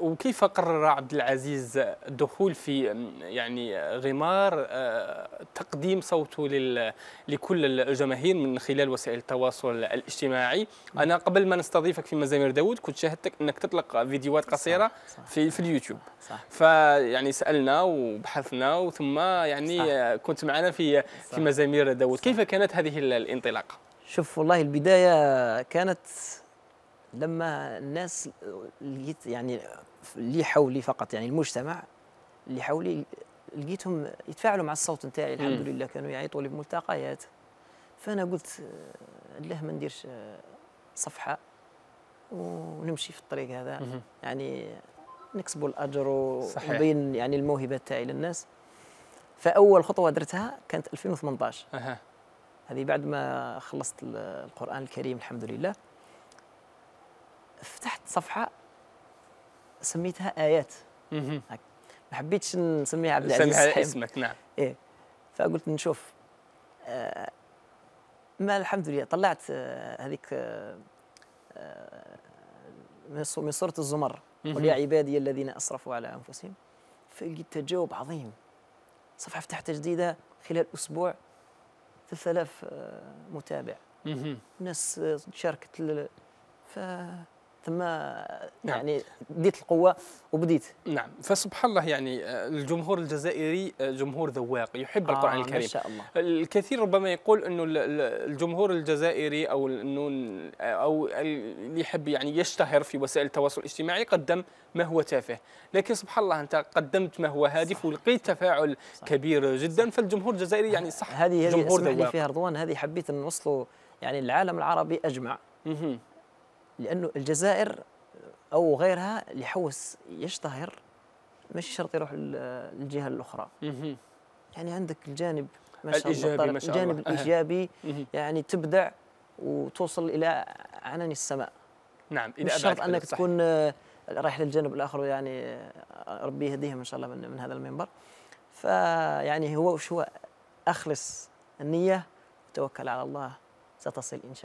وكيف قرر عبد العزيز الدخول في يعني غمار آه، تقديم صوته لكل الجماهير من خلال وسائل التواصل الاجتماعي انا قبل ما نستضيفك في مزامير داوود كنت شاهدتك انك تطلق فيديوهات قصيره صح. صح. في في اليوتيوب فيعني سالنا وبحثنا وثم يعني صح. كنت معنا في في مزامير داوود كيف كانت هذه الانطلاقه شوف والله البدايه كانت لما الناس لقيت يعني اللي حولي فقط يعني المجتمع اللي حولي لقيتهم يتفاعلوا مع الصوت نتاعي الحمد لله كانوا يعيطوا لي بملتقيات فانا قلت له ما نديرش صفحه ونمشي في الطريق هذا يعني نكسبوا الاجر ونبين يعني الموهبه تاعي للناس فاول خطوه درتها كانت 2018 هذه بعد ما خلصت القران الكريم الحمد لله فتحت صفحه سميتها ايات ما حبيتش نسميها عبد العزيز نسميها اسمك نعم ايه فقلت نشوف آه ما الحمد لله طلعت آه هذيك آه, آه، من سوره الزمر قل يا عبادي الذين اسرفوا على انفسهم فلقيت تجاوب عظيم صفحه فتحتها جديده خلال اسبوع 3000 آه، متابع ناس آه، شاركت ف تما نعم. يعني ديت القوه وبديت نعم فسبحان الله يعني آه، الجمهور الجزائري آه، جمهور ذواق يحب آه القران الكريم ما شاء الله. الكثير ربما يقول انه الجمهور الجزائري او انه او اللي يحب يعني يشتهر في وسائل التواصل الاجتماعي قدم ما هو تافه لكن سبحان الله انت قدمت ما هو هادف ولقيت تفاعل صح. كبير جدا فالجمهور الجزائري يعني صح هذه هذه ذواق فيها رضوان هذه حبيت نوصله يعني العالم العربي اجمع لانه الجزائر او غيرها اللي يحوس يشتهر مش شرط يروح للجهه الاخرى يعني عندك الجانب ما شاء الإيجابي الله ما شاء الجانب الله. الايجابي يعني تبدع وتوصل الى عنان السماء نعم اذا مش شرط انك تكون آه، رايح للجانب الاخر يعني ربي يهديهم ان شاء الله من, من هذا المنبر فيعني هو وش هو اخلص النيه وتوكل على الله ستصل ان شاء الله